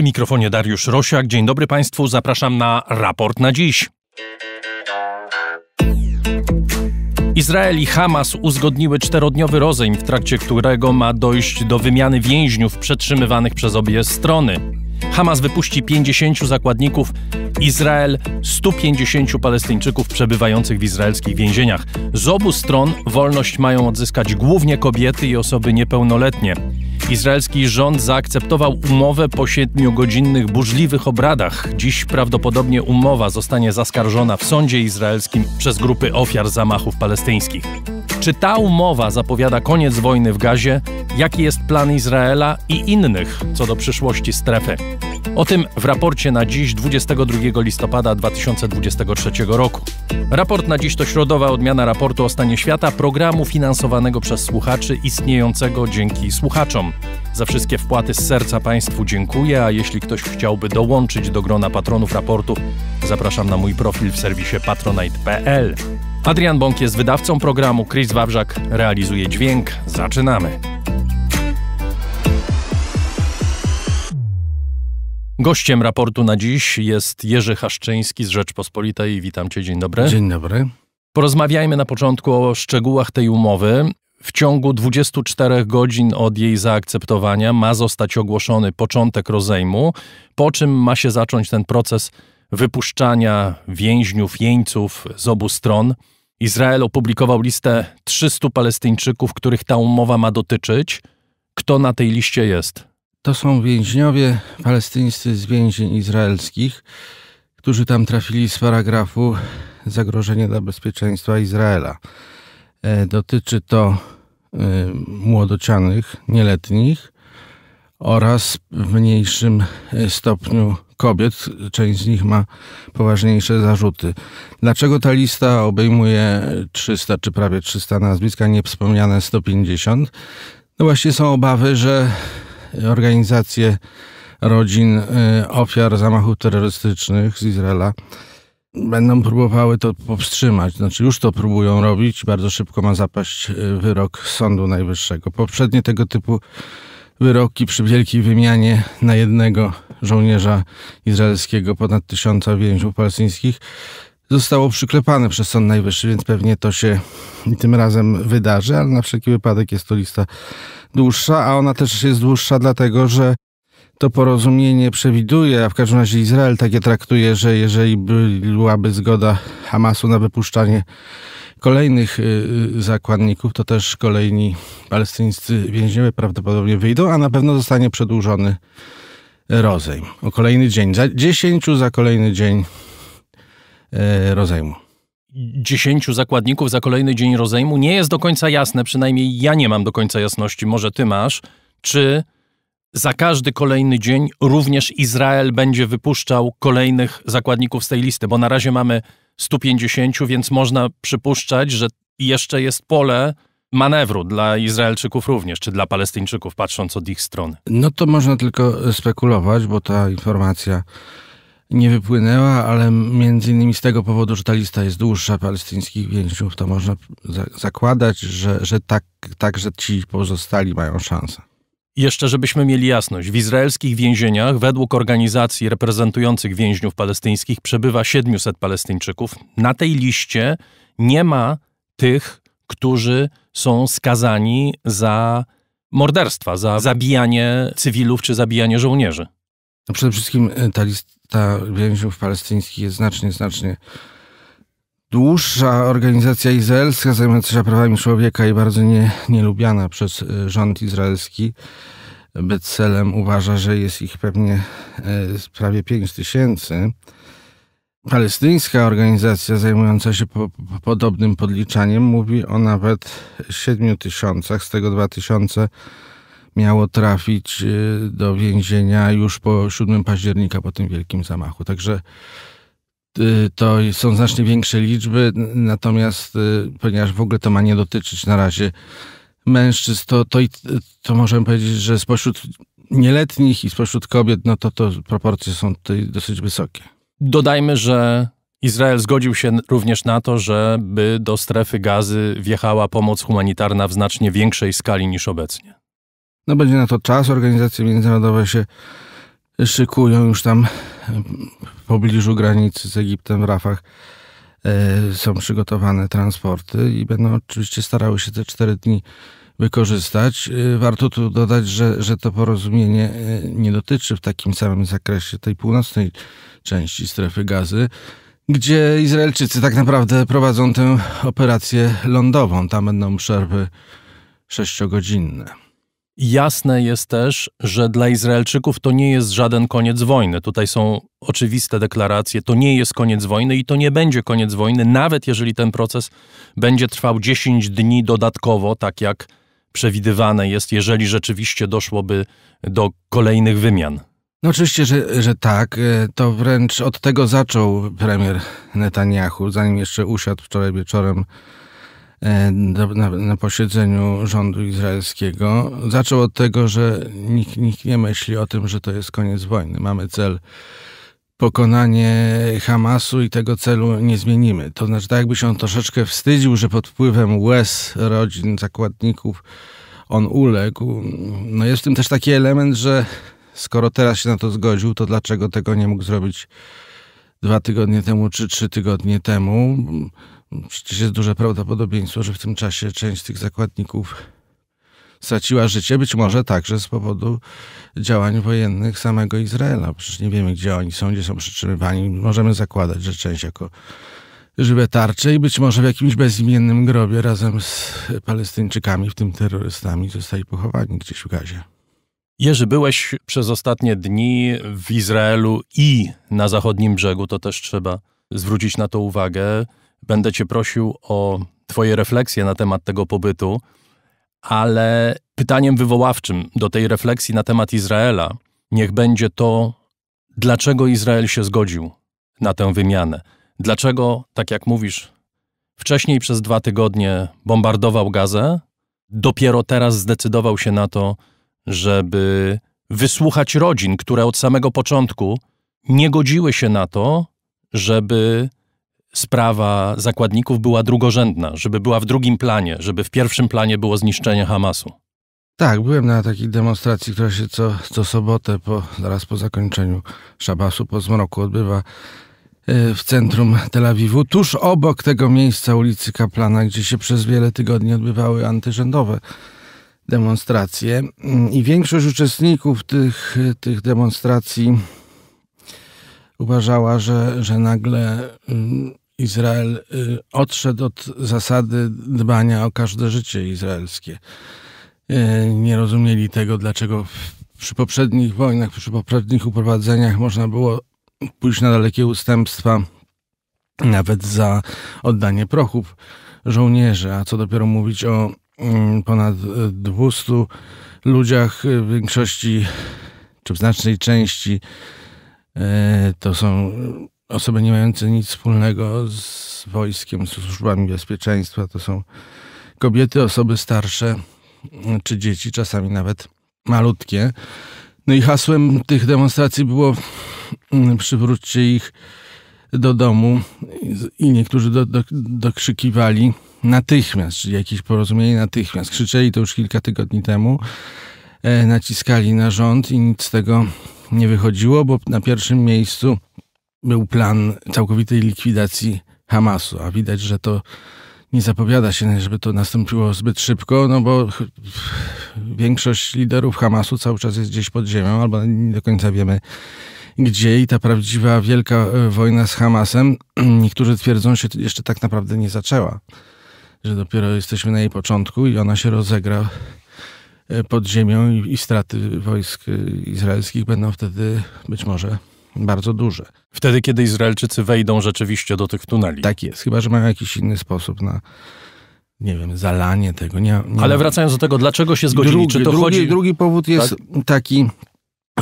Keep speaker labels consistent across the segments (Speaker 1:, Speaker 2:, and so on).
Speaker 1: Przy mikrofonie Dariusz Rosiak. Dzień dobry Państwu, zapraszam na raport na dziś. Izrael i Hamas uzgodniły czterodniowy rozejm, w trakcie którego ma dojść do wymiany więźniów przetrzymywanych przez obie strony. Hamas wypuści 50 zakładników, Izrael 150 Palestyńczyków przebywających w izraelskich więzieniach. Z obu stron wolność mają odzyskać głównie kobiety i osoby niepełnoletnie. Izraelski rząd zaakceptował umowę po siedmiogodzinnych burzliwych obradach. Dziś prawdopodobnie umowa zostanie zaskarżona w sądzie izraelskim przez grupy ofiar zamachów palestyńskich. Czy ta umowa zapowiada koniec wojny w Gazie? Jaki jest plan Izraela i innych co do przyszłości strefy? O tym w raporcie na dziś 22 listopada 2023 roku. Raport na dziś to środowa odmiana raportu o stanie świata, programu finansowanego przez słuchaczy, istniejącego dzięki słuchaczom. Za wszystkie wpłaty z serca Państwu dziękuję, a jeśli ktoś chciałby dołączyć do grona patronów raportu, zapraszam na mój profil w serwisie patronite.pl. Adrian Bąk jest wydawcą programu, Chris Wawrzak realizuje dźwięk. Zaczynamy. Gościem raportu na dziś jest Jerzy Haszczyński z Rzeczpospolitej. Witam cię, dzień dobry. Dzień dobry. Porozmawiajmy na początku o szczegółach tej umowy. W ciągu 24 godzin od jej zaakceptowania ma zostać ogłoszony początek rozejmu, po czym ma się zacząć ten proces wypuszczania więźniów, jeńców z obu stron. Izrael opublikował listę 300 Palestyńczyków, których ta umowa ma dotyczyć. Kto na tej liście jest? To są więźniowie
Speaker 2: palestyńscy z więzień izraelskich, którzy tam trafili z paragrafu zagrożenie dla bezpieczeństwa Izraela. E, dotyczy to e, młodocianych, nieletnich oraz w mniejszym e, stopniu kobiet. Część z nich ma poważniejsze zarzuty. Dlaczego ta lista obejmuje 300 czy prawie 300 nazwisk, a nie wspomniane 150? No właśnie są obawy, że organizacje rodzin e, ofiar zamachów terrorystycznych z Izraela będą próbowały to powstrzymać. Znaczy już to próbują robić. Bardzo szybko ma zapaść e, wyrok Sądu Najwyższego. Poprzednie tego typu wyroki przy wielkiej wymianie na jednego żołnierza izraelskiego ponad tysiąca więźniów palestyńskich zostało przyklepane przez Sąd Najwyższy, więc pewnie to się tym razem wydarzy, ale na wszelki wypadek jest to lista dłuższa, a ona też jest dłuższa dlatego, że to porozumienie przewiduje, a w każdym razie Izrael takie traktuje, że jeżeli byłaby zgoda Hamasu na wypuszczanie kolejnych y, y, zakładników, to też kolejni palestyńscy więźniowie prawdopodobnie wyjdą, a na pewno zostanie przedłużony rozejm o kolejny dzień. Za 10 za kolejny dzień e, rozejmu
Speaker 1: dziesięciu zakładników za kolejny dzień rozejmu, nie jest do końca jasne, przynajmniej ja nie mam do końca jasności, może ty masz, czy za każdy kolejny dzień również Izrael będzie wypuszczał kolejnych zakładników z tej listy, bo na razie mamy 150, więc można przypuszczać, że jeszcze jest pole manewru dla Izraelczyków również, czy dla Palestyńczyków, patrząc od ich strony.
Speaker 2: No to można tylko spekulować, bo ta informacja nie wypłynęła, ale między innymi z tego powodu, że ta lista jest dłuższa palestyńskich więźniów, to można za zakładać, że, że tak, także ci pozostali mają szansę.
Speaker 1: Jeszcze żebyśmy mieli jasność, w izraelskich więzieniach według organizacji reprezentujących więźniów palestyńskich przebywa 700 Palestyńczyków. Na tej liście nie ma tych, którzy są skazani za morderstwa, za zabijanie cywilów czy zabijanie żołnierzy.
Speaker 2: No przede wszystkim e, ta lista więźniów palestyńskich jest znacznie, znacznie dłuższa. Organizacja izraelska zajmująca się prawami człowieka i bardzo nie, nielubiana przez e, rząd izraelski. Betcelem uważa, że jest ich pewnie e, prawie 5 tysięcy. Palestyńska organizacja zajmująca się po, po podobnym podliczaniem mówi o nawet 7 tysiącach, z tego 2 tysiące miało trafić y, do więzienia już po 7 października, po tym wielkim zamachu. Także y, to są znacznie większe liczby, natomiast y, ponieważ w ogóle to ma nie dotyczyć na razie mężczyzn, to, to, to możemy powiedzieć, że spośród nieletnich i spośród kobiet, no to, to proporcje są tutaj dosyć wysokie.
Speaker 1: Dodajmy, że Izrael zgodził się również na to, żeby do strefy gazy wjechała pomoc humanitarna w znacznie większej skali niż obecnie.
Speaker 2: No będzie na to czas. Organizacje międzynarodowe się szykują już tam w pobliżu granicy z Egiptem, w Rafach. E, są przygotowane transporty i będą oczywiście starały się te cztery dni wykorzystać. E, warto tu dodać, że, że to porozumienie e, nie dotyczy w takim samym zakresie tej północnej części strefy gazy, gdzie Izraelczycy tak naprawdę prowadzą tę operację lądową. Tam będą
Speaker 1: przerwy sześciogodzinne. Jasne jest też, że dla Izraelczyków to nie jest żaden koniec wojny. Tutaj są oczywiste deklaracje, to nie jest koniec wojny i to nie będzie koniec wojny, nawet jeżeli ten proces będzie trwał 10 dni dodatkowo, tak jak przewidywane jest, jeżeli rzeczywiście doszłoby do kolejnych wymian.
Speaker 2: No oczywiście, że, że tak. E, to wręcz od tego zaczął premier Netanyahu, zanim jeszcze usiadł wczoraj wieczorem E, na, na posiedzeniu rządu izraelskiego. Zaczął od tego, że nikt, nikt nie myśli o tym, że to jest koniec wojny. Mamy cel pokonanie Hamasu i tego celu nie zmienimy. To znaczy, tak jakby się on troszeczkę wstydził, że pod wpływem łez rodzin, zakładników on uległ. No jest w tym też taki element, że skoro teraz się na to zgodził, to dlaczego tego nie mógł zrobić dwa tygodnie temu czy trzy tygodnie temu? Przecież jest duże prawdopodobieństwo, że w tym czasie część z tych zakładników straciła życie, być może także z powodu działań wojennych samego Izraela. Przecież nie wiemy, gdzie oni są, gdzie są przytrzymywani. Możemy zakładać, że część jako żywe tarcze i być może w jakimś bezimiennym grobie razem z Palestyńczykami, w tym terrorystami, zostali pochowani gdzieś w Gazie.
Speaker 1: Jerzy, byłeś przez ostatnie dni w Izraelu i na zachodnim brzegu, to też trzeba zwrócić na to uwagę. Będę Cię prosił o Twoje refleksje na temat tego pobytu, ale pytaniem wywoławczym do tej refleksji na temat Izraela niech będzie to, dlaczego Izrael się zgodził na tę wymianę. Dlaczego, tak jak mówisz, wcześniej przez dwa tygodnie bombardował Gazę, dopiero teraz zdecydował się na to, żeby wysłuchać rodzin, które od samego początku nie godziły się na to, żeby sprawa zakładników była drugorzędna, żeby była w drugim planie, żeby w pierwszym planie było zniszczenie Hamasu.
Speaker 2: Tak, byłem na takiej demonstracji, która się co, co sobotę, po, zaraz po zakończeniu szabasu, po zmroku odbywa e, w centrum Tel Awiwu, tuż obok tego miejsca ulicy Kaplana, gdzie się przez wiele tygodni odbywały antyrzędowe demonstracje. Mm, I większość uczestników tych, tych demonstracji uważała, że, że nagle mm, Izrael y, odszedł od zasady dbania o każde życie izraelskie. Y, nie rozumieli tego, dlaczego przy poprzednich wojnach, przy poprzednich uprowadzeniach można było pójść na dalekie ustępstwa, nawet za oddanie prochów żołnierzy, a co dopiero mówić o mm, ponad 200 ludziach, y, w większości czy w znacznej części to są osoby nie mające nic wspólnego z wojskiem, z służbami bezpieczeństwa. To są kobiety, osoby starsze mm, czy dzieci, czasami nawet malutkie. No i hasłem tych demonstracji było mm, przywróćcie ich do domu i niektórzy do, do, dokrzykiwali natychmiast, czyli jakieś porozumienie natychmiast. Krzyczeli to już kilka tygodni temu, e, naciskali na rząd i nic z tego nie wychodziło, bo na pierwszym miejscu był plan całkowitej likwidacji Hamasu, a widać, że to nie zapowiada się, żeby to nastąpiło zbyt szybko, no bo większość liderów Hamasu cały czas jest gdzieś pod ziemią, albo nie do końca wiemy gdzie i ta prawdziwa wielka e, wojna z Hamasem, niektórzy twierdzą, się jeszcze tak naprawdę nie zaczęła, że dopiero jesteśmy na jej początku i ona się rozegra e, pod ziemią i, i straty wojsk e, izraelskich będą wtedy być może bardzo duże.
Speaker 1: Wtedy, kiedy Izraelczycy wejdą rzeczywiście do tych tuneli. Tak jest,
Speaker 2: chyba że mają jakiś inny sposób na, nie wiem, zalanie tego. Nie, nie Ale wracając do tego, dlaczego się zgodzili? Drugi, Czy to drugi, chodzi... drugi powód tak? jest tak? taki,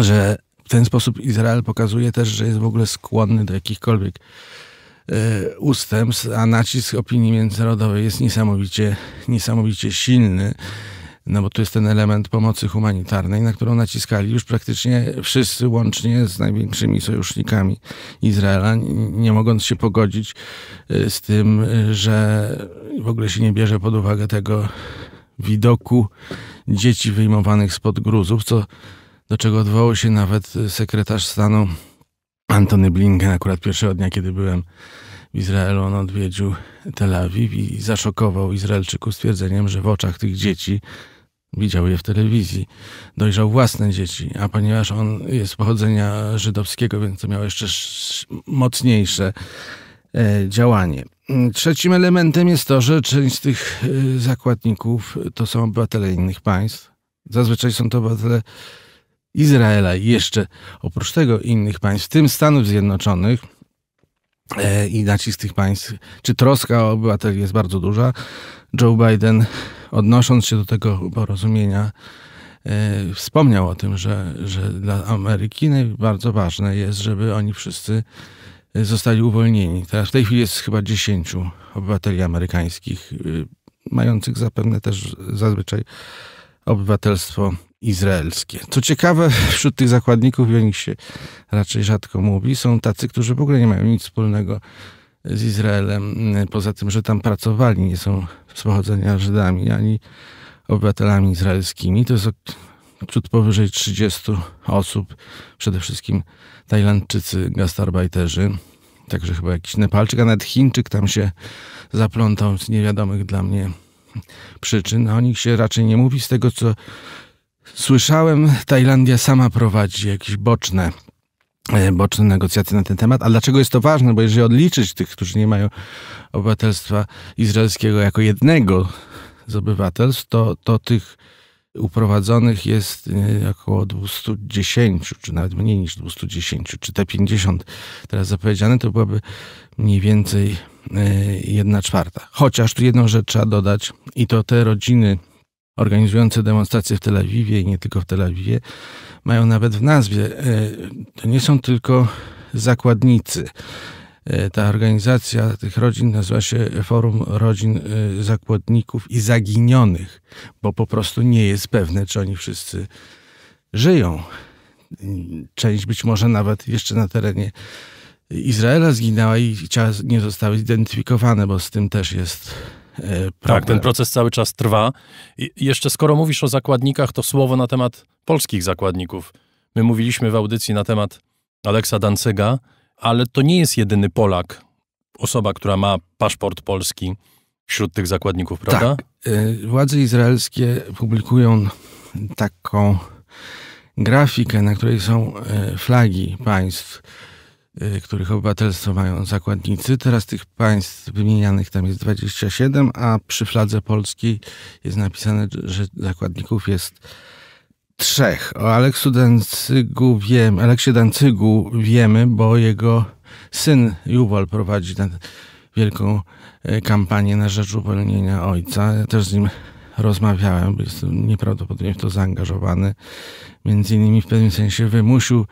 Speaker 2: że w ten sposób Izrael pokazuje też, że jest w ogóle skłonny do jakichkolwiek e, ustępstw, a nacisk opinii międzynarodowej jest niesamowicie, niesamowicie silny no bo to jest ten element pomocy humanitarnej, na którą naciskali już praktycznie wszyscy, łącznie z największymi sojusznikami Izraela, nie mogąc się pogodzić y, z tym, że w ogóle się nie bierze pod uwagę tego widoku dzieci wyjmowanych spod gruzów, co do czego odwołał się nawet sekretarz stanu Antony Blinken, akurat pierwszego dnia, kiedy byłem w Izraelu, on odwiedził Tel Awiw i zaszokował Izraelczyków stwierdzeniem, że w oczach tych dzieci Widział je w telewizji, dojrzał własne dzieci, a ponieważ on jest pochodzenia żydowskiego, więc to miało jeszcze mocniejsze e, działanie. Trzecim elementem jest to, że część z tych e, zakładników to są obywatele innych państw. Zazwyczaj są to obywatele Izraela i jeszcze oprócz tego innych państw, w tym Stanów Zjednoczonych E, i nacisk tych państw, czy troska o obywateli jest bardzo duża. Joe Biden, odnosząc się do tego porozumienia, e, wspomniał o tym, że, że dla Ameryki bardzo ważne jest, żeby oni wszyscy zostali uwolnieni. Teraz w tej chwili jest chyba 10 obywateli amerykańskich, y, mających zapewne też zazwyczaj obywatelstwo izraelskie. Co ciekawe, wśród tych zakładników, i o nich się raczej rzadko mówi, są tacy, którzy w ogóle nie mają nic wspólnego z Izraelem, mm, poza tym, że tam pracowali, nie są z pochodzenia Żydami ani obywatelami izraelskimi. To jest ciut powyżej 30 osób, przede wszystkim Tajlandczycy, gastarbajterzy, także chyba jakiś Nepalczyk, a nawet Chińczyk tam się zaplątał z niewiadomych dla mnie przyczyn. O nich się raczej nie mówi, z tego co Słyszałem, Tajlandia sama prowadzi jakieś boczne e, boczne negocjacje na ten temat. A dlaczego jest to ważne? Bo jeżeli odliczyć tych, którzy nie mają obywatelstwa izraelskiego jako jednego z obywatelstw, to, to tych uprowadzonych jest e, około 210, czy nawet mniej niż 210, czy te 50 teraz zapowiedziane, to byłaby mniej więcej e, jedna czwarta. Chociaż tu jedną rzecz trzeba dodać i to te rodziny organizujące demonstracje w Tel Awiwie i nie tylko w Tel Awiwie mają nawet w nazwie. E, to nie są tylko zakładnicy. E, ta organizacja tych rodzin nazywa się Forum Rodzin e, Zakładników i Zaginionych, bo po prostu nie jest pewne, czy oni wszyscy żyją. Część być może nawet jeszcze na terenie Izraela zginęła i ciała nie zostały zidentyfikowane, bo z tym też jest E, tak, ten
Speaker 1: proces cały czas trwa. I jeszcze skoro mówisz o zakładnikach, to słowo na temat polskich zakładników. My mówiliśmy w audycji na temat Aleksa Dancega, ale to nie jest jedyny Polak, osoba, która ma paszport polski wśród tych zakładników, prawda?
Speaker 2: Tak. E, władze izraelskie publikują taką grafikę, na której są e, flagi państw Y, których obywatelstwo mają zakładnicy. Teraz tych państw wymienianych tam jest 27, a przy fladze polskiej jest napisane, że zakładników jest trzech. O Aleksu Dancygu wiem, Aleksie Dancygu wiemy, bo jego syn Juwol prowadzi tę wielką e, kampanię na rzecz uwolnienia ojca. Ja też z nim rozmawiałem, bo jestem nieprawdopodobnie w to zaangażowany. Między innymi w pewnym sensie wymusił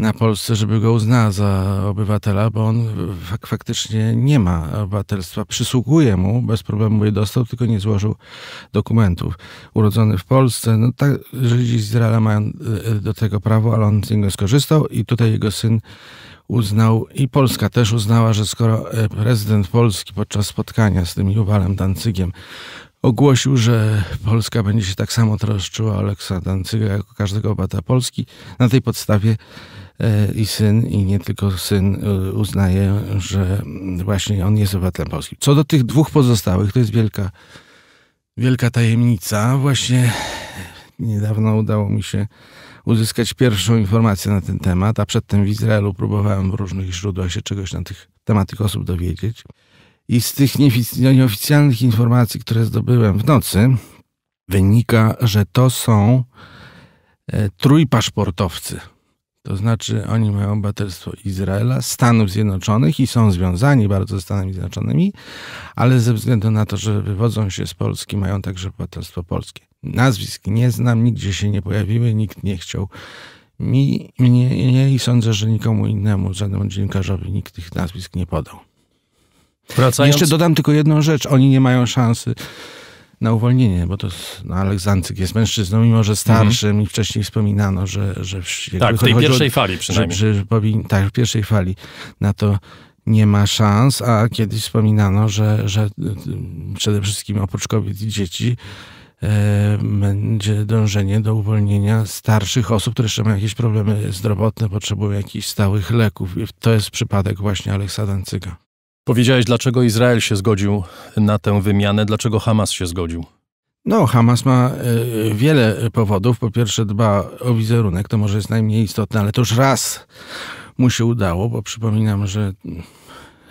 Speaker 2: na Polsce, żeby go uznała za obywatela, bo on fak faktycznie nie ma obywatelstwa. Przysługuje mu, bez problemu je dostał, tylko nie złożył dokumentów. Urodzony w Polsce, no tak, Żydzi z Izraela mają e, do tego prawo, ale on z niego skorzystał i tutaj jego syn uznał i Polska też uznała, że skoro e, prezydent Polski podczas spotkania z tym Juwalem Dancygiem ogłosił, że Polska będzie się tak samo troszczyła o Aleksa Dancyga jako każdego obywatela Polski, na tej podstawie E, i syn, i nie tylko syn, e, uznaje, że właśnie on jest obywatelem polskim. Co do tych dwóch pozostałych, to jest wielka, wielka tajemnica. Właśnie niedawno udało mi się uzyskać pierwszą informację na ten temat, a przedtem w Izraelu próbowałem w różnych źródłach się czegoś na tych, temat tych osób dowiedzieć. I z tych nieoficjalnych informacji, które zdobyłem w nocy, wynika, że to są e, trójpaszportowcy. To znaczy oni mają obywatelstwo Izraela, Stanów Zjednoczonych i są związani bardzo ze Stanami Zjednoczonymi, ale ze względu na to, że wywodzą się z Polski, mają także obywatelstwo polskie. Nazwisk nie znam, nigdzie się nie pojawiły, nikt nie chciał mi, mnie, nie i sądzę, że nikomu innemu, żadnemu dziennikarzowi nikt tych nazwisk nie podał. Wracając... Jeszcze dodam tylko jedną rzecz. Oni nie mają szansy na uwolnienie, bo to no, Aleksancyk jest mężczyzną, mimo że starszym mhm. i wcześniej wspominano, że... że tak, w tej pierwszej od, fali przynajmniej. Że, że powin, tak, w pierwszej fali na to nie ma szans, a kiedyś wspominano, że, że y, przede wszystkim oprócz kobiet i dzieci e, będzie dążenie do uwolnienia starszych osób, które jeszcze mają jakieś problemy zdrowotne, potrzebują jakichś stałych leków. I to jest przypadek właśnie Aleksa Dancyga.
Speaker 1: Powiedziałeś, dlaczego Izrael się zgodził na tę wymianę, dlaczego Hamas się zgodził?
Speaker 2: No, Hamas ma e, wiele powodów. Po pierwsze, dba o wizerunek, to może jest najmniej istotne, ale to już raz mu się udało, bo przypominam, że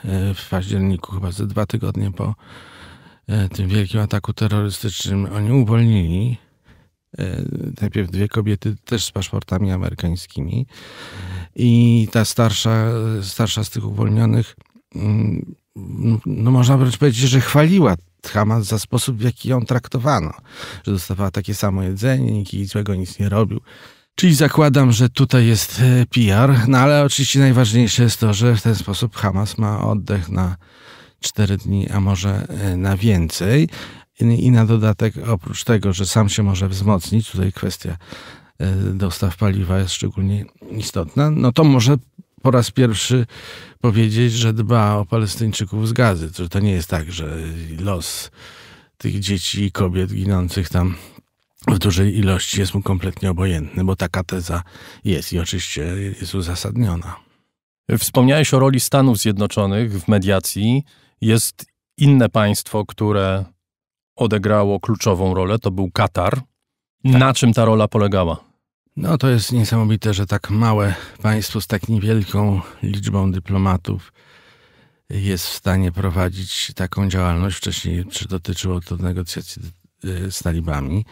Speaker 2: e, w październiku, chyba ze dwa tygodnie po e, tym wielkim ataku terrorystycznym, oni uwolnili najpierw dwie kobiety też z paszportami amerykańskimi i ta starsza, starsza z tych uwolnionych Mm, no można wręcz powiedzieć, że chwaliła Hamas za sposób, w jaki ją traktowano. Że dostawała takie samo jedzenie, nikt jej złego nic nie robił. Czyli zakładam, że tutaj jest e, PR, no ale oczywiście najważniejsze jest to, że w ten sposób Hamas ma oddech na 4 dni, a może e, na więcej. I na dodatek, oprócz tego, że sam się może wzmocnić, tutaj kwestia e, dostaw paliwa jest szczególnie istotna, no to może po raz pierwszy powiedzieć, że dba o Palestyńczyków z gazy. Że to nie jest tak, że los tych dzieci i kobiet ginących tam
Speaker 1: w dużej ilości jest mu kompletnie obojętny, bo taka teza jest i oczywiście jest uzasadniona. Wspomniałeś o roli Stanów Zjednoczonych w mediacji. Jest inne państwo, które odegrało kluczową rolę, to był Katar. Tak. Na czym ta rola polegała?
Speaker 2: No to jest niesamowite, że tak małe państwo z tak niewielką liczbą dyplomatów
Speaker 1: jest w stanie prowadzić
Speaker 2: taką działalność. Wcześniej czy dotyczyło to negocjacji e, z talibami.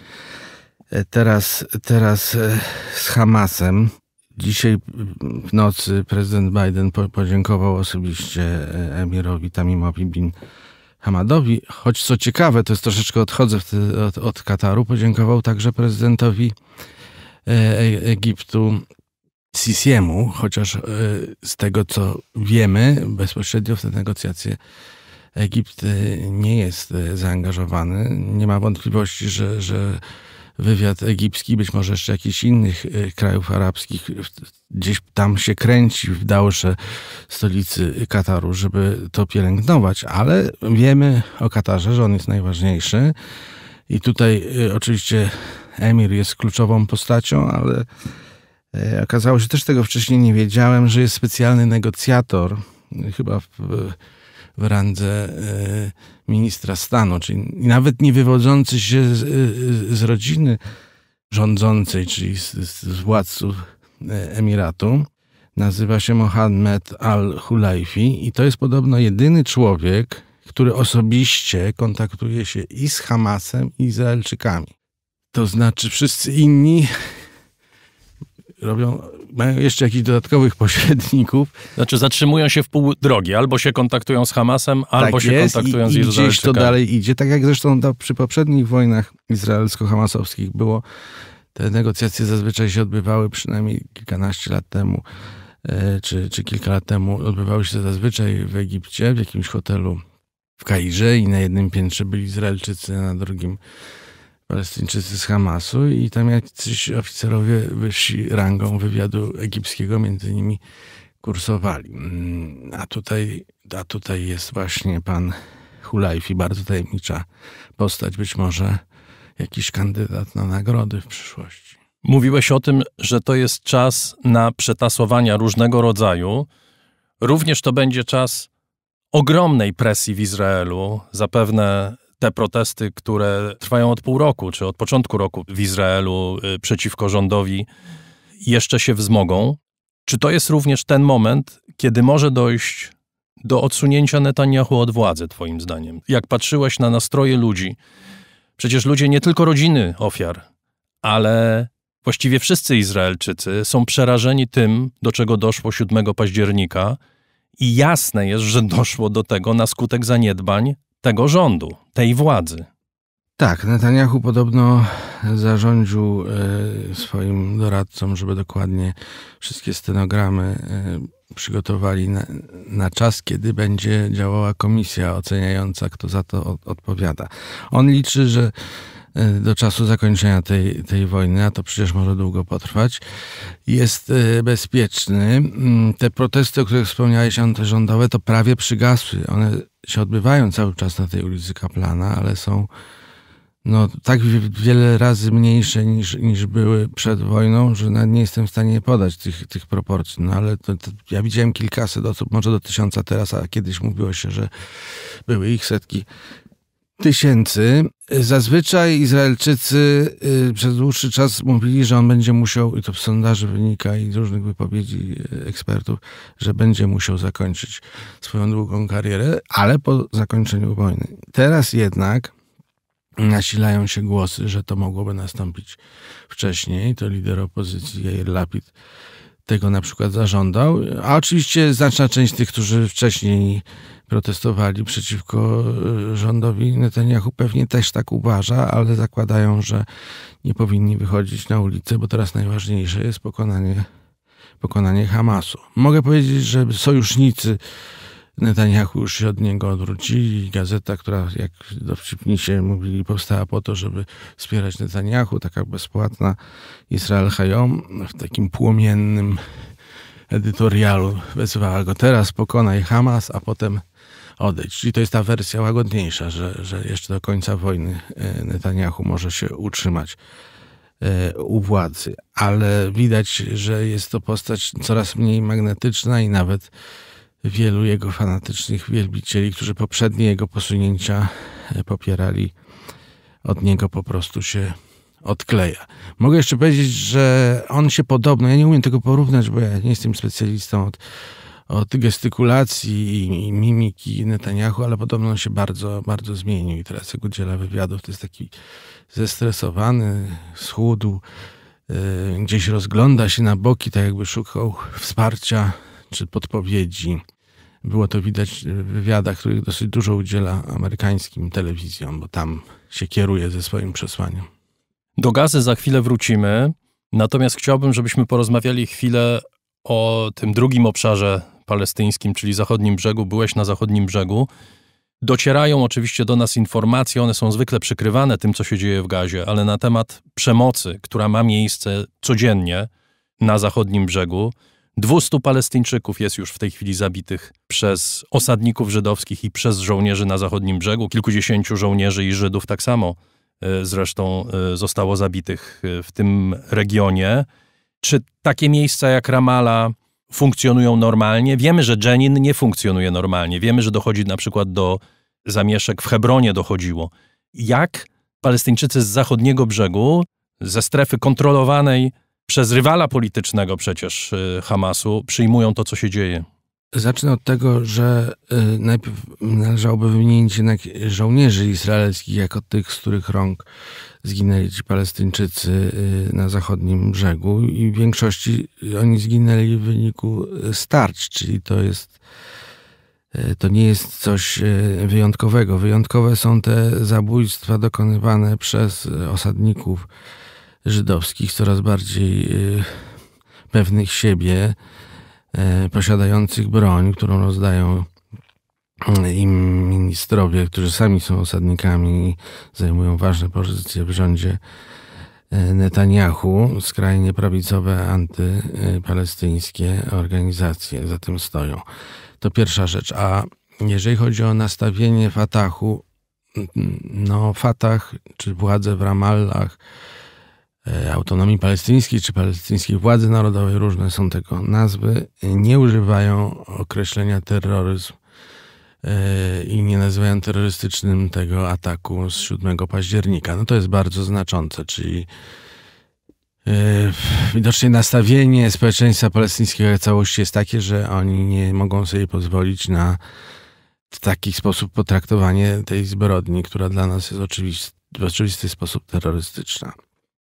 Speaker 2: E, teraz, teraz e, z Hamasem. Dzisiaj mm, w nocy prezydent Biden podziękował osobiście emirowi Tamimowi bin Hamadowi. Choć co ciekawe, to jest troszeczkę odchodzę od, od Kataru, podziękował także prezydentowi E, e, Egiptu Sisiemu, chociaż e, z tego co wiemy, bezpośrednio w te negocjacje Egipt nie jest zaangażowany. Nie ma wątpliwości, że, że wywiad egipski, być może jeszcze jakichś innych krajów arabskich, gdzieś tam się kręci w dalsze stolicy Kataru, żeby to pielęgnować, ale wiemy o Katarze, że on jest najważniejszy. I tutaj oczywiście Emir jest kluczową postacią, ale e, okazało się, też tego wcześniej nie wiedziałem, że jest specjalny negocjator, chyba w, w randze e, ministra stanu, czyli nawet nie wywodzący się z, e, z rodziny rządzącej, czyli z, z władców Emiratu. Nazywa się Mohammed al-Hulaifi i to jest podobno jedyny człowiek, który osobiście kontaktuje się i z Hamasem, i z Izraelczykami. To znaczy wszyscy inni robią, mają jeszcze jakichś dodatkowych
Speaker 1: pośredników. Znaczy zatrzymują się w pół drogi, albo się kontaktują z Hamasem, tak albo jest, się kontaktują i, z Izraelczykami. I gdzieś to dalej
Speaker 2: idzie, tak jak zresztą da, przy poprzednich wojnach izraelsko-hamasowskich było, te negocjacje zazwyczaj się odbywały przynajmniej kilkanaście lat temu, e, czy, czy kilka lat temu, odbywały się zazwyczaj w Egipcie, w jakimś hotelu w Kairze i na jednym piętrze byli Izraelczycy, a na drugim Palestyńczycy z Hamasu i tam jacyś oficerowie wyżsi rangą wywiadu egipskiego między nimi kursowali. Mm, a tutaj, a tutaj jest właśnie pan Hulajfi, bardzo tajemnicza postać, być może jakiś kandydat na
Speaker 1: nagrody w przyszłości. Mówiłeś o tym, że to jest czas na przetasowania różnego rodzaju. Również to będzie czas ogromnej presji w Izraelu, zapewne te protesty, które trwają od pół roku, czy od początku roku w Izraelu y, przeciwko rządowi, jeszcze się wzmogą. Czy to jest również ten moment, kiedy może dojść do odsunięcia Netanyahu od władzy, Twoim zdaniem? Jak patrzyłeś na nastroje ludzi? Przecież ludzie, nie tylko rodziny ofiar, ale właściwie wszyscy Izraelczycy są przerażeni tym, do czego doszło 7 października. I jasne jest, że doszło do tego na skutek zaniedbań tego rządu, tej władzy.
Speaker 2: Tak, Netanyahu podobno zarządził e, swoim doradcom, żeby dokładnie wszystkie stenogramy e, przygotowali na, na, czas, kiedy będzie działała komisja oceniająca, kto za to odpowiada. On liczy, że E, do czasu zakończenia tej, tej wojny, a to przecież może długo potrwać, jest e, bezpieczny. Mm, te protesty, o których wspomniałeś, antyrządowe, to prawie przygasły. One się odbywają cały czas na tej ulicy Kaplana, ale są no, tak wiele razy mniejsze niż, niż były przed wojną, że nawet nie jestem w stanie podać tych, tych proporcji. No, ale to, to ja widziałem kilkaset osób, może do tysiąca teraz, a kiedyś mówiło się, że były ich setki tysięcy. E, zazwyczaj Izraelczycy e, przez dłuższy czas mówili, że on będzie musiał, i to w sondaży wynika i z różnych wypowiedzi e, ekspertów, że będzie musiał zakończyć swoją długą karierę, ale po zakończeniu wojny. Teraz jednak nasilają się głosy, że to mogłoby nastąpić wcześniej. To lider opozycji Jair Lapid tego na przykład zażądał. A oczywiście znaczna część tych, którzy wcześniej protestowali przeciwko y, rządowi Netanyahu, pewnie też tak uważa, ale zakładają, że nie powinni wychodzić na ulicę, bo teraz najważniejsze jest pokonanie, pokonanie Hamasu. Mogę powiedzieć, że sojusznicy Netanyahu już się od niego odwrócili. Gazeta, która, jak dowcipni się mówili, powstała po to, żeby wspierać Netanyahu, taka bezpłatna Israel Hayom w takim płomiennym edytorialu wezwała go teraz pokonaj Hamas, a potem odejść. Czyli to jest ta wersja łagodniejsza, że, że jeszcze do końca wojny e, Netanyahu może się utrzymać e, u władzy, ale widać, że jest to postać coraz mniej magnetyczna i nawet wielu jego fanatycznych wielbicieli, którzy poprzednie jego posunięcia e, popierali, od niego po prostu się odkleja. Mogę jeszcze powiedzieć, że on się podobno, ja nie umiem tego porównać, bo ja nie jestem specjalistą od, od gestykulacji i, i mimiki Netanyahu, ale podobno on się bardzo, bardzo zmienił i teraz jak udziela wywiadów, to jest taki zestresowany, schudł, e, gdzieś rozgląda się na boki, tak jakby szukał wsparcia czy podpowiedzi. Było to widać e, w wywiadach, których dosyć dużo udziela
Speaker 1: amerykańskim telewizjom, bo tam się kieruje ze swoim przesłaniem. Do gazy za chwilę wrócimy, natomiast chciałbym, żebyśmy porozmawiali chwilę o tym drugim obszarze palestyńskim, czyli zachodnim brzegu. Byłeś na zachodnim brzegu. Docierają oczywiście do nas informacje, one są zwykle przykrywane tym, co się dzieje w gazie, ale na temat przemocy, która ma miejsce codziennie na zachodnim brzegu. 200 Palestyńczyków jest już w tej chwili zabitych przez osadników żydowskich i przez żołnierzy na zachodnim brzegu. Kilkudziesięciu żołnierzy i Żydów tak samo e, zresztą e, zostało zabitych e, w tym regionie. Czy takie miejsca jak Ramala funkcjonują normalnie? Wiemy, że Jenin nie funkcjonuje normalnie. Wiemy, że dochodzi na przykład do zamieszek w Hebronie dochodziło. Jak Palestyńczycy z zachodniego brzegu, ze strefy kontrolowanej przez rywala politycznego przecież y, Hamasu przyjmują to, co się dzieje.
Speaker 2: Zacznę od tego, że y, najpierw należałoby wymienić jednak żołnierzy izraelskich jako tych, z których rąk zginęli ci Palestyńczycy y, na zachodnim brzegu i w większości oni zginęli w wyniku starć, czyli to jest to nie jest coś wyjątkowego. Wyjątkowe są te zabójstwa dokonywane przez osadników żydowskich, coraz bardziej y, pewnych siebie, e, posiadających broń, którą rozdają y, im ministrowie, którzy sami są osadnikami i zajmują ważne pozycje w rządzie e, Netanyahu, skrajnie prawicowe, antypalestyńskie organizacje za tym stoją. To pierwsza rzecz. A jeżeli chodzi o nastawienie Fatahu, no Fatah czy władze w Ramallach, E, autonomii palestyńskiej czy palestyńskiej władzy narodowej, różne są tego nazwy, nie używają określenia terroryzm e, i nie nazywają terrorystycznym tego ataku z 7 października. No to jest bardzo znaczące, czyli e, widocznie nastawienie społeczeństwa palestyńskiego w całości jest takie, że oni nie mogą sobie pozwolić na w taki sposób potraktowanie
Speaker 1: tej zbrodni, która dla nas jest oczywisty, w oczywisty sposób terrorystyczna.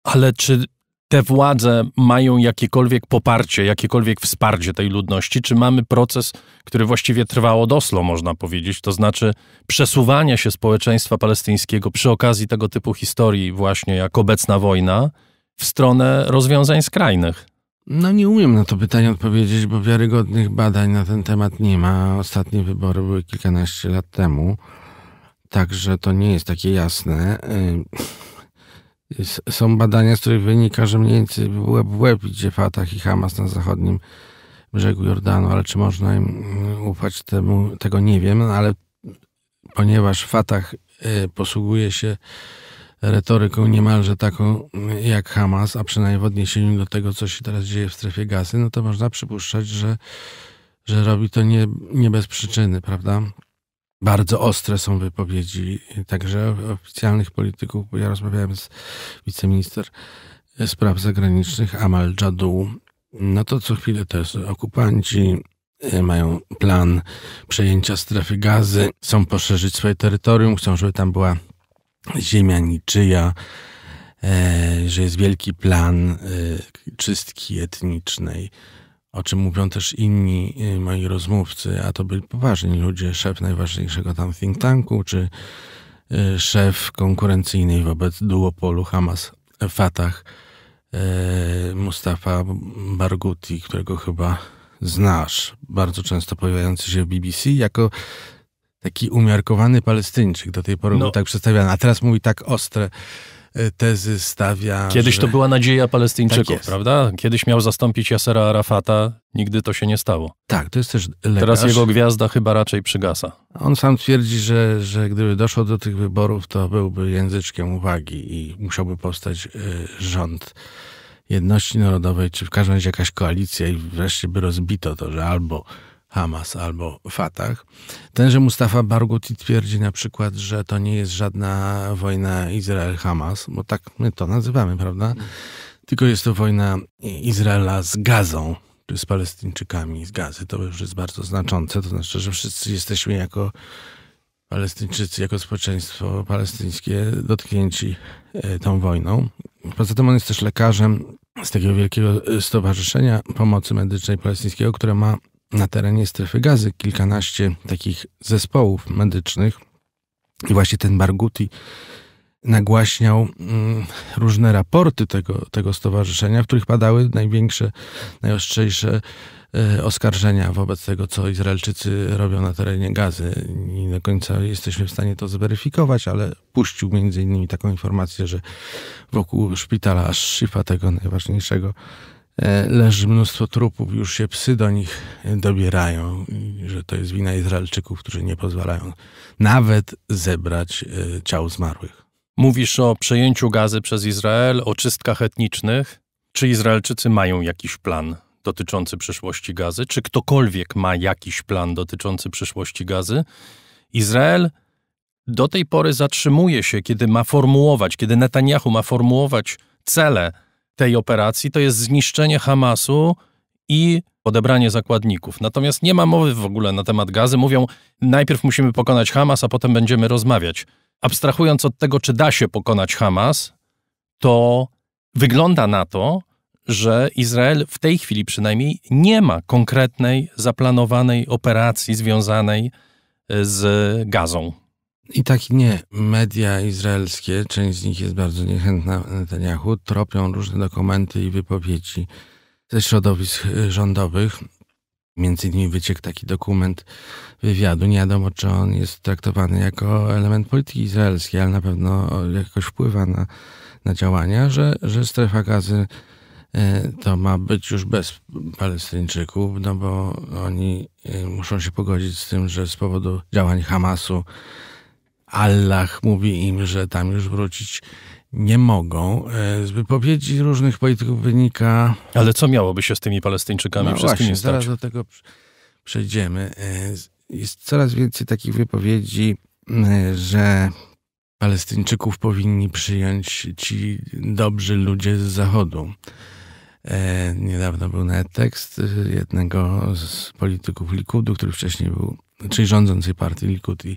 Speaker 1: Ale czy te władze mają jakiekolwiek poparcie, jakiekolwiek wsparcie tej ludności? Czy mamy proces, który właściwie trwał od Oslo, można powiedzieć, to znaczy przesuwania się społeczeństwa palestyńskiego przy okazji tego typu historii, właśnie jak obecna wojna, w stronę rozwiązań skrajnych? No nie umiem na to pytanie odpowiedzieć, bo
Speaker 2: wiarygodnych badań na ten temat nie ma. Ostatnie wybory były kilkanaście lat temu, także to nie jest takie jasne. Y, są badania, z których wynika, że mniej więcej łeb w łeb idzie Fatah i Hamas na zachodnim brzegu Jordanu, ale czy można im mm, ufać temu, tego nie wiem, no, ale ponieważ Fatah y, posługuje się retoryką niemalże taką y, jak Hamas, a przynajmniej w odniesieniu do tego, co się teraz dzieje w strefie gazy, no to można przypuszczać, że, że robi to nie, nie bez przyczyny, prawda? Bardzo ostre są wypowiedzi także oficjalnych polityków, bo ja rozmawiałem z wiceminister spraw zagranicznych Amal Jadu. No to co chwilę też okupanci e, mają plan przejęcia strefy gazy, chcą poszerzyć swoje terytorium, chcą, żeby tam była ziemia niczyja, e, że jest wielki plan e, czystki etnicznej o czym mówią też inni y, moi rozmówcy, a to byli poważni ludzie, szef najważniejszego tam think tanku, czy y, szef konkurencyjnej wobec duopolu Hamas-Fatah, y, Mustafa Barghouti, którego chyba znasz, bardzo często pojawiający się w BBC, jako taki umiarkowany palestyńczyk. Do tej pory no. był tak przedstawiany, a teraz mówi tak ostre Y, tezy stawia. Kiedyś że... to była nadzieja Palestyńczyków, tak
Speaker 1: prawda? Kiedyś miał zastąpić Yasera Arafata, nigdy to się nie stało. Tak, to jest też lekarz. Teraz jego gwiazda chyba raczej przygasa.
Speaker 2: On sam twierdzi, że, że gdyby doszło do tych wyborów, to byłby języczkiem uwagi i musiałby powstać y, rząd. Jedności Narodowej, czy w każdym razie jakaś koalicja, i wreszcie by rozbito to, że albo Hamas albo Fatah. Tenże Mustafa Barghouti twierdzi na przykład, że to nie jest żadna wojna Izrael-Hamas, bo tak my to nazywamy, prawda? Mm. Tylko jest to wojna Izraela z Gazą, czy z Palestyńczykami z Gazy. To już jest bardzo znaczące. To znaczy, że wszyscy jesteśmy jako Palestyńczycy, jako społeczeństwo palestyńskie dotknięci e, tą wojną. Poza tym on jest też lekarzem z takiego wielkiego e, stowarzyszenia pomocy medycznej palestyńskiego, które ma na terenie strefy gazy kilkanaście takich zespołów medycznych. I właśnie ten Barguti nagłaśniał mm, różne raporty tego, tego stowarzyszenia, w których padały największe, najostrzejsze e, oskarżenia wobec tego, co Izraelczycy robią na terenie gazy. Nie do końca jesteśmy w stanie to zweryfikować, ale puścił między innymi taką informację, że wokół szpitala Shifa, tego najważniejszego E, leży mnóstwo trupów, już się psy do nich e, dobierają, że to jest wina Izraelczyków, którzy nie pozwalają nawet zebrać e, ciał zmarłych.
Speaker 1: Mówisz o przejęciu gazy przez Izrael, o czystkach etnicznych. Czy Izraelczycy mają jakiś plan dotyczący przyszłości gazy? Czy ktokolwiek ma jakiś plan dotyczący przyszłości gazy? Izrael do tej pory zatrzymuje się, kiedy ma formułować, kiedy Netanyahu ma formułować cele tej operacji to jest zniszczenie Hamasu i odebranie zakładników. Natomiast nie ma mowy w ogóle na temat gazy. Mówią, najpierw musimy pokonać Hamas, a potem będziemy rozmawiać. Abstrahując od tego, czy da się pokonać Hamas, to wygląda na to, że Izrael w tej chwili przynajmniej nie ma konkretnej, zaplanowanej operacji związanej e, z gazą.
Speaker 2: I tak nie.
Speaker 1: Media izraelskie, część z nich jest bardzo niechętna Netanyahu,
Speaker 2: tropią różne dokumenty i wypowiedzi ze środowisk rządowych. Między innymi wyciekł taki dokument wywiadu. Nie wiadomo, czy on jest traktowany jako element polityki izraelskiej, ale na pewno jakoś wpływa na, na działania, że, że strefa gazy e, to ma być już bez Palestyńczyków, no bo oni e, muszą się pogodzić z tym, że z powodu działań Hamasu Allah mówi im, że tam już wrócić nie mogą. E, z wypowiedzi różnych polityków wynika.
Speaker 1: Ale co miałoby się z tymi Palestyńczykami no wszystkimi właśnie, stać? Zaraz do tego przejdziemy. E, jest
Speaker 2: coraz więcej takich wypowiedzi, e, że Palestyńczyków powinni przyjąć ci dobrzy ludzie z Zachodu. Niedawno był nawet tekst jednego z polityków Likudu, który wcześniej był, czyli rządzącej partii Likud i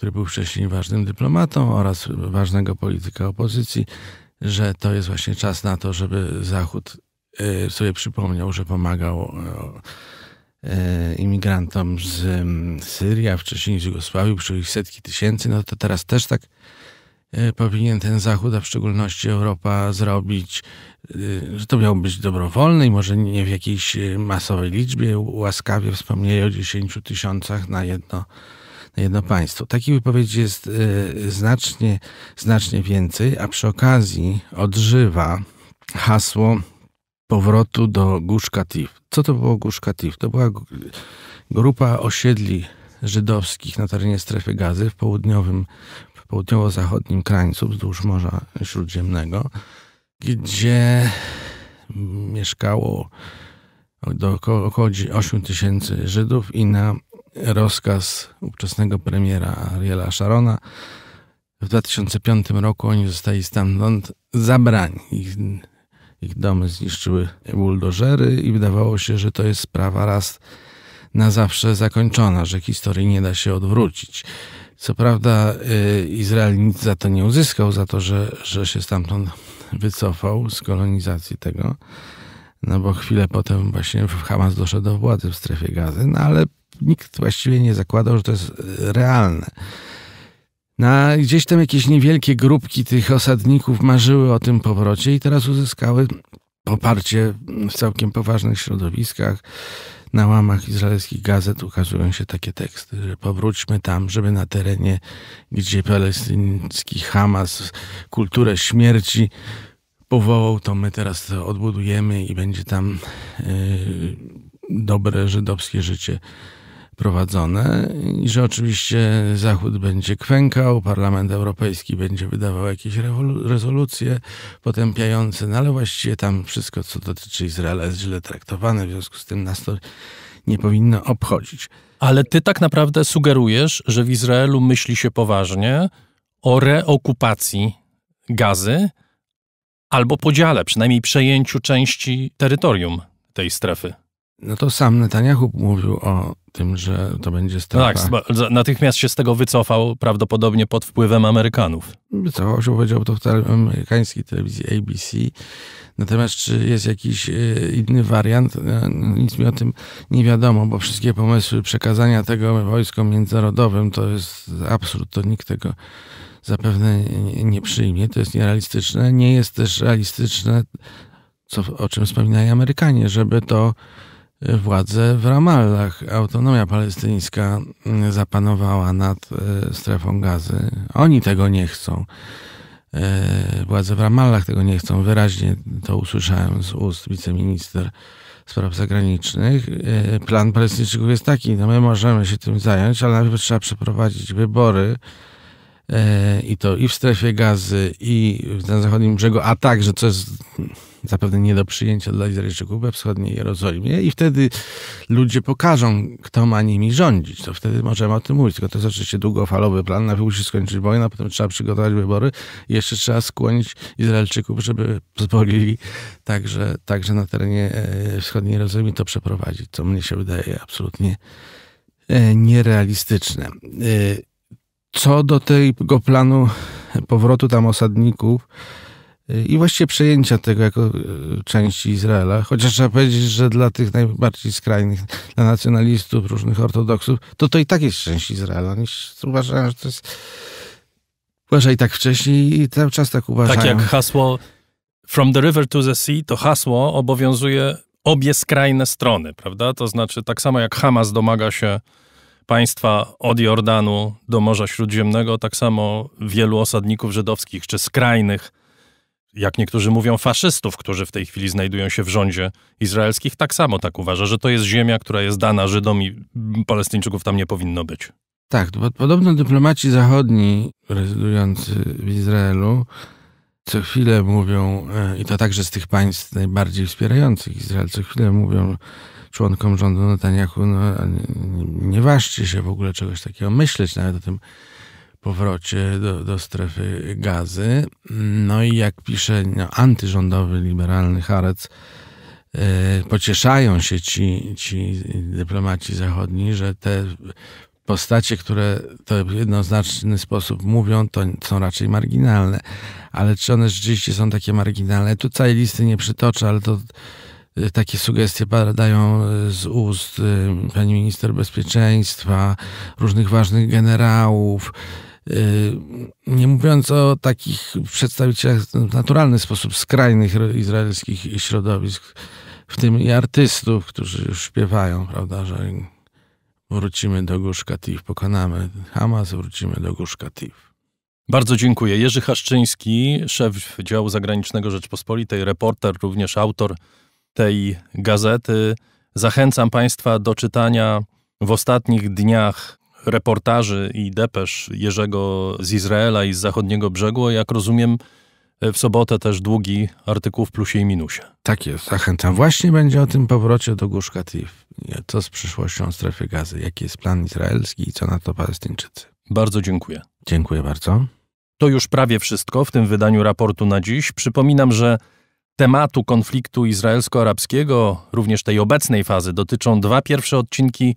Speaker 2: który był wcześniej ważnym dyplomatą oraz ważnego polityka opozycji, że to jest właśnie czas na to, żeby Zachód e, sobie przypomniał, że pomagał e, e, imigrantom z Syrii, a wcześniej z Jugosławii, przy ich setki tysięcy, no to teraz też tak powinien ten Zachód, a w szczególności Europa, zrobić, że to miało być dobrowolne i może nie w jakiejś masowej liczbie. Łaskawie wspomnieli o 10 tysiącach na jedno na jedno państwo. Takich wypowiedzi jest e, znacznie, znacznie więcej, a przy okazji odżywa hasło powrotu do Guszka Tif. Co to było Guszka Tif? To była grupa osiedli żydowskich na terenie strefy gazy w południowym, południowo-zachodnim krańcu wzdłuż Morza Śródziemnego, gdzie mieszkało do około 8 tysięcy Żydów i na rozkaz ówczesnego premiera Ariela Sharona. W 2005 roku oni zostali stamtąd zabrani. Ich, ich domy zniszczyły buldożery i wydawało się, że to jest sprawa raz na zawsze zakończona, że historii nie da się odwrócić. Co prawda y, Izrael nic za to nie uzyskał, za to, że, że się stamtąd wycofał z kolonizacji tego, no bo chwilę potem właśnie Hamas doszedł do władzy w strefie gazy, no ale nikt właściwie nie zakładał, że to jest e, realne. Na, no, gdzieś tam jakieś niewielkie grupki tych osadników marzyły o tym powrocie i teraz uzyskały poparcie w całkiem poważnych środowiskach. Na łamach izraelskich gazet ukazują się takie teksty, że powróćmy tam, żeby na terenie, gdzie palestyński Hamas kulturę śmierci powołał, to my teraz to odbudujemy i będzie tam yy, dobre żydowskie życie prowadzone i że oczywiście Zachód będzie kwękał, Parlament Europejski będzie wydawał jakieś rezolucje potępiające, no ale właściwie tam wszystko, co dotyczy Izraela, jest źle traktowane, w związku z tym nas to
Speaker 1: nie powinno obchodzić. Ale ty tak naprawdę sugerujesz, że w Izraelu myśli się poważnie o reokupacji gazy albo podziale, przynajmniej przejęciu części terytorium tej strefy. No to sam Netanyahu
Speaker 2: mówił o tym, że to będzie strata. No
Speaker 1: tak, natychmiast się z tego wycofał, prawdopodobnie pod wpływem Amerykanów. Wycofał
Speaker 2: się, powiedział to w amerykańskiej telewizji ABC. Natomiast czy jest jakiś y, inny wariant? Y, nic mi o tym nie wiadomo, bo wszystkie pomysły przekazania tego wojskom międzynarodowym to jest absurd, to nikt tego zapewne nie przyjmie. To jest nierealistyczne. Nie jest też realistyczne, co, o czym wspominają Amerykanie, żeby to władze w Ramallah. Autonomia palestyńska mm, zapanowała nad e, strefą gazy. Oni tego nie chcą. E, władze w Ramallah tego nie chcą. Wyraźnie to usłyszałem z ust wiceminister spraw zagranicznych. E, plan palestyńczyków jest taki, no my możemy się tym zająć, ale najpierw trzeba przeprowadzić wybory i to i w strefie gazy, i na zachodnim brzegu, a także, co jest zapewne nie do przyjęcia dla Izraelczyków we wschodniej Jerozolimie i wtedy ludzie pokażą, kto ma nimi rządzić. To wtedy możemy o tym mówić, tylko to jest oczywiście długofalowy plan, najpierw musi skończyć wojna, potem trzeba przygotować wybory i jeszcze trzeba skłonić Izraelczyków, żeby pozwolili także, także na terenie e, wschodniej Jerozolimy to przeprowadzić, co mnie się wydaje absolutnie e, nierealistyczne. E, co do tego planu powrotu tam osadników, i właściwie przejęcia tego jako e, części Izraela. Chociaż trzeba powiedzieć, że dla tych najbardziej skrajnych, dla nacjonalistów, różnych ortodoksów, to to i tak jest część Izraela. Oni uważają, że to jest... Uważaj tak wcześniej i cały czas tak uważają. Tak jak
Speaker 1: hasło From the River to the Sea, to hasło obowiązuje obie skrajne strony, prawda? To znaczy tak samo jak Hamas domaga się państwa od Jordanu do Morza Śródziemnego, tak samo wielu osadników żydowskich czy skrajnych jak niektórzy mówią, faszystów, którzy w tej chwili znajdują się w rządzie izraelskich, tak samo tak uważa, że to jest ziemia, która jest dana Żydom i Palestyńczyków tam nie powinno być.
Speaker 2: Tak, podobno dyplomaci zachodni rezydujący w Izraelu co chwilę mówią, e, i to także z tych państw najbardziej wspierających Izrael, co chwilę mówią członkom rządu Netanyahu, no nie, nie ważcie się w ogóle czegoś takiego myśleć nawet o tym powrocie do, do strefy gazy. No i jak pisze no, antyrządowy, liberalny Harec, yy, pocieszają się ci, ci dyplomaci zachodni, że te postacie, które to w jednoznaczny sposób mówią, to są raczej marginalne. Ale czy one rzeczywiście są takie marginalne? Tu całej listy nie przytoczę, ale to e, takie sugestie padają e, z ust pani minister bezpieczeństwa, różnych ważnych generałów, Y, nie mówiąc o takich przedstawicielach w naturalny sposób skrajnych izraelskich środowisk, w tym i artystów, którzy już śpiewają, prawda,
Speaker 1: że wrócimy do Górzka Tif, pokonamy Hamas, wrócimy do Górzka Tif. Bardzo dziękuję. Jerzy Haszczyński, szef działu zagranicznego Rzeczpospolitej, reporter, również autor tej gazety. Zachęcam Państwa do czytania w ostatnich dniach reportaży i depesz Jerzego z Izraela i z zachodniego brzegu, a jak rozumiem, w sobotę też długi artykuł w plusie i minusie. Tak jest, zachęcam.
Speaker 2: Właśnie będzie o tym powrocie do Guszka Katif.
Speaker 1: Co z przyszłością strefy gazy? Jaki jest plan izraelski i co na to palestyńczycy? Bardzo dziękuję. Dziękuję bardzo. To już prawie wszystko w tym wydaniu raportu na dziś. Przypominam, że tematu konfliktu izraelsko-arabskiego, również tej obecnej fazy, dotyczą dwa pierwsze odcinki –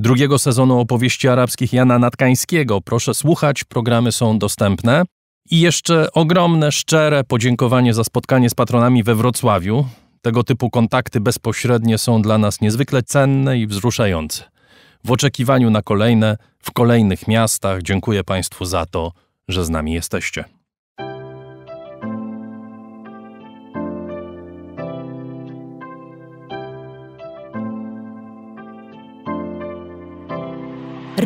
Speaker 1: drugiego sezonu opowieści arabskich Jana Natkańskiego. Proszę słuchać, programy są dostępne. I jeszcze ogromne, szczere podziękowanie za spotkanie z patronami we Wrocławiu. Tego typu kontakty bezpośrednie są dla nas niezwykle cenne i wzruszające. W oczekiwaniu na kolejne, w kolejnych miastach dziękuję Państwu za to, że z nami jesteście.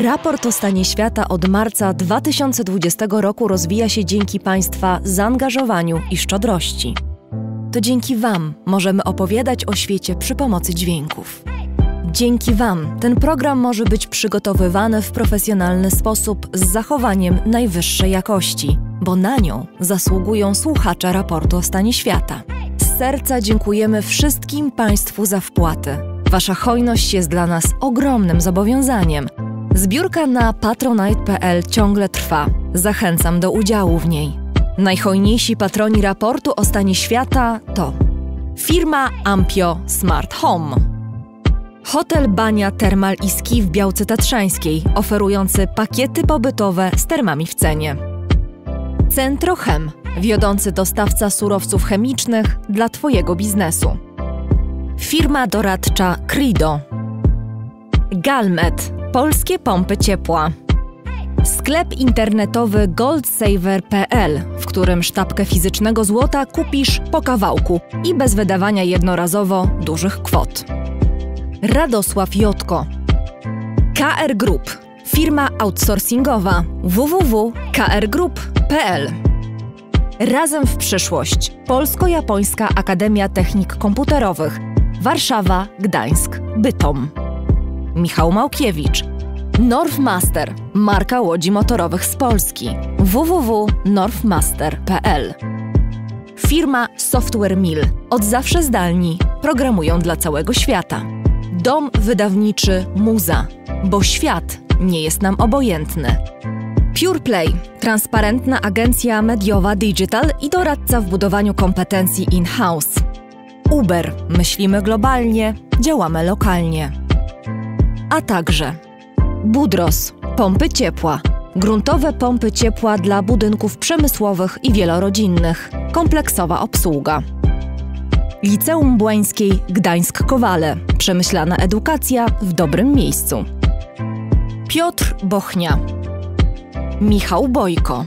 Speaker 3: Raport o stanie świata od marca 2020 roku rozwija się dzięki Państwa zaangażowaniu i szczodrości. To dzięki Wam możemy opowiadać o świecie przy pomocy dźwięków. Dzięki Wam ten program może być przygotowywany w profesjonalny sposób z zachowaniem najwyższej jakości, bo na nią zasługują słuchacze raportu o stanie świata. Z serca dziękujemy wszystkim Państwu za wpłaty. Wasza hojność jest dla nas ogromnym zobowiązaniem, Zbiórka na patronite.pl ciągle trwa. Zachęcam do udziału w niej. Najhojniejsi patroni raportu o stanie świata to firma Ampio Smart Home, hotel Bania Termal i Ski w Białce Tatrzańskiej, oferujący pakiety pobytowe z termami w cenie. Centrochem, wiodący dostawca surowców chemicznych dla Twojego biznesu. Firma doradcza Crido. Galmet, Polskie pompy ciepła. Sklep internetowy goldsaver.pl, w którym sztabkę fizycznego złota kupisz po kawałku i bez wydawania jednorazowo dużych kwot. Radosław Jotko. KR Group. Firma outsourcingowa www.krgroup.pl. Razem w przyszłość. Polsko-Japońska Akademia Technik Komputerowych. Warszawa, Gdańsk, Bytom. Michał Małkiewicz. Northmaster, marka łodzi motorowych z Polski. www.northmaster.pl Firma Software Mill. Od zawsze zdalni. Programują dla całego świata. Dom wydawniczy Muza. Bo świat nie jest nam obojętny. PurePlay, transparentna agencja mediowa digital i doradca w budowaniu kompetencji in-house. Uber, myślimy globalnie, działamy lokalnie a także Budros, pompy ciepła, gruntowe pompy ciepła dla budynków przemysłowych i wielorodzinnych, kompleksowa obsługa. Liceum Błańskiej Gdańsk-Kowale, przemyślana edukacja w dobrym miejscu. Piotr Bochnia, Michał Bojko.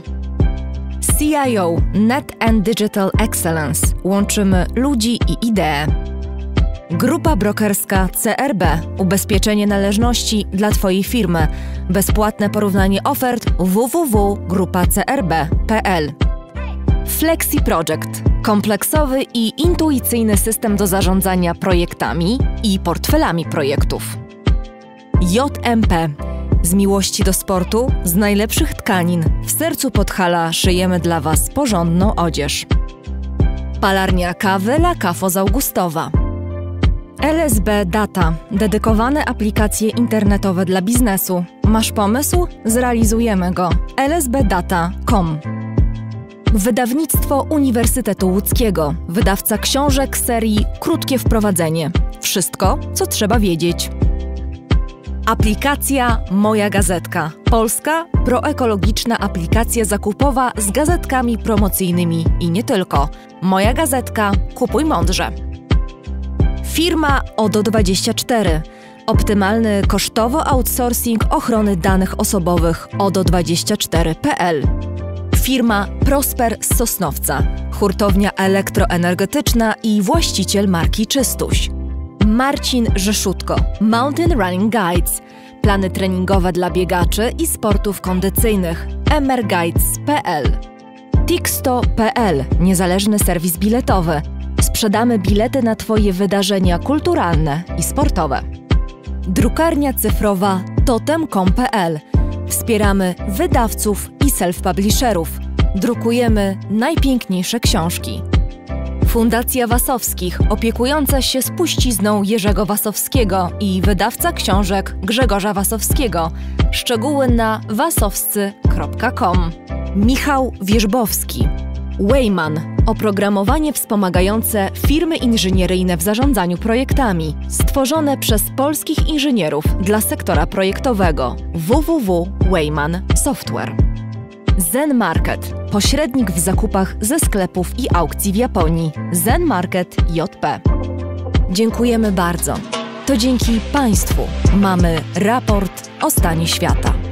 Speaker 3: CIO Net and Digital Excellence. Łączymy ludzi i idee. Grupa brokerska CRB. Ubezpieczenie należności dla Twojej firmy. Bezpłatne porównanie ofert www.grupacrb.pl. Flexi Project. Kompleksowy i intuicyjny system do zarządzania projektami i portfelami projektów. JMP. Z miłości do sportu, z najlepszych tkanin, w sercu Podhala szyjemy dla Was porządną odzież. Palarnia kawy La Cafo z Augustowa LSB Data dedykowane aplikacje internetowe dla biznesu. Masz pomysł? Zrealizujemy go. lsbdata.com Wydawnictwo Uniwersytetu Łódzkiego, wydawca książek serii Krótkie Wprowadzenie. Wszystko, co trzeba wiedzieć. Aplikacja Moja Gazetka. Polska proekologiczna aplikacja zakupowa z gazetkami promocyjnymi i nie tylko. Moja Gazetka, kupuj mądrze. Firma ODO24. Optymalny kosztowo outsourcing ochrony danych osobowych ODO24.pl. Firma Prosper z Sosnowca, hurtownia elektroenergetyczna i właściciel marki Czystuś. Marcin Rzeszutko, Mountain Running Guides, plany treningowe dla biegaczy i sportów kondycyjnych mrguides.pl. Tixto.pl, niezależny serwis biletowy sprzedamy bilety na Twoje wydarzenia kulturalne i sportowe. Drukarnia cyfrowa totem.com.pl Wspieramy wydawców i self-publisherów. Drukujemy najpiękniejsze książki. Fundacja Wasowskich, opiekująca się spuścizną Jerzego Wasowskiego i wydawca książek Grzegorza Wasowskiego. Szczegóły na wasowscy.com. Michał Wierzbowski Wayman oprogramowanie wspomagające firmy inżynieryjne w zarządzaniu projektami, stworzone przez polskich inżynierów dla sektora projektowego www.wayman Software. Zen Market pośrednik w zakupach ze sklepów i aukcji w Japonii. Zen Market JP. Dziękujemy bardzo. To dzięki Państwu mamy raport o stanie świata.